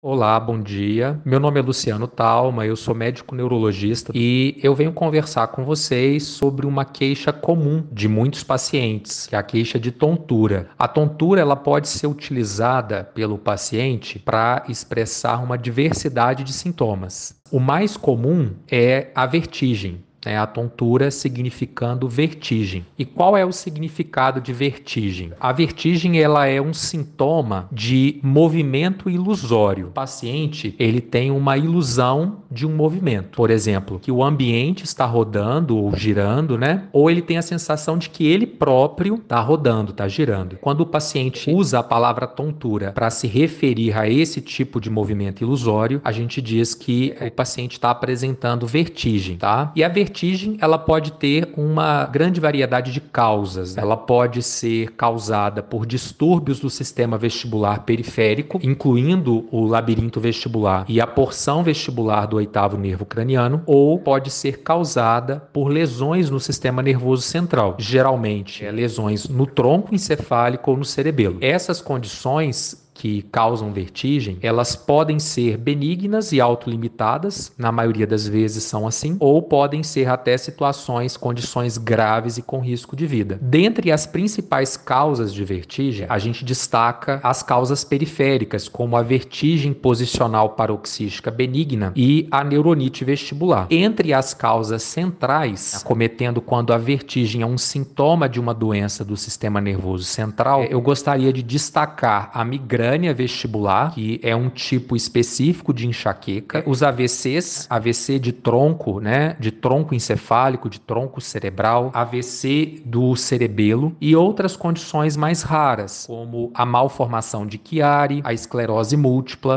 Olá, bom dia. Meu nome é Luciano Talma, eu sou médico neurologista e eu venho conversar com vocês sobre uma queixa comum de muitos pacientes, que é a queixa de tontura. A tontura ela pode ser utilizada pelo paciente para expressar uma diversidade de sintomas. O mais comum é a vertigem, é a tontura significando vertigem. E qual é o significado de vertigem? A vertigem ela é um sintoma de movimento ilusório. O paciente ele tem uma ilusão de um movimento, por exemplo, que o ambiente está rodando ou girando, né? Ou ele tem a sensação de que ele próprio está rodando, está girando. Quando o paciente usa a palavra tontura para se referir a esse tipo de movimento ilusório, a gente diz que o paciente está apresentando vertigem, tá? E a vertigem vertigem ela pode ter uma grande variedade de causas. Ela pode ser causada por distúrbios do sistema vestibular periférico, incluindo o labirinto vestibular e a porção vestibular do oitavo nervo craniano, ou pode ser causada por lesões no sistema nervoso central, geralmente é lesões no tronco encefálico ou no cerebelo. Essas condições que causam vertigem, elas podem ser benignas e autolimitadas, na maioria das vezes são assim, ou podem ser até situações, condições graves e com risco de vida. Dentre as principais causas de vertigem, a gente destaca as causas periféricas, como a vertigem posicional paroxística benigna e a neuronite vestibular. Entre as causas centrais, acometendo quando a vertigem é um sintoma de uma doença do sistema nervoso central, eu gostaria de destacar a migrânia pulmonânia vestibular, que é um tipo específico de enxaqueca, os AVCs, AVC de tronco, né, de tronco encefálico, de tronco cerebral, AVC do cerebelo e outras condições mais raras, como a malformação de Chiari, a esclerose múltipla,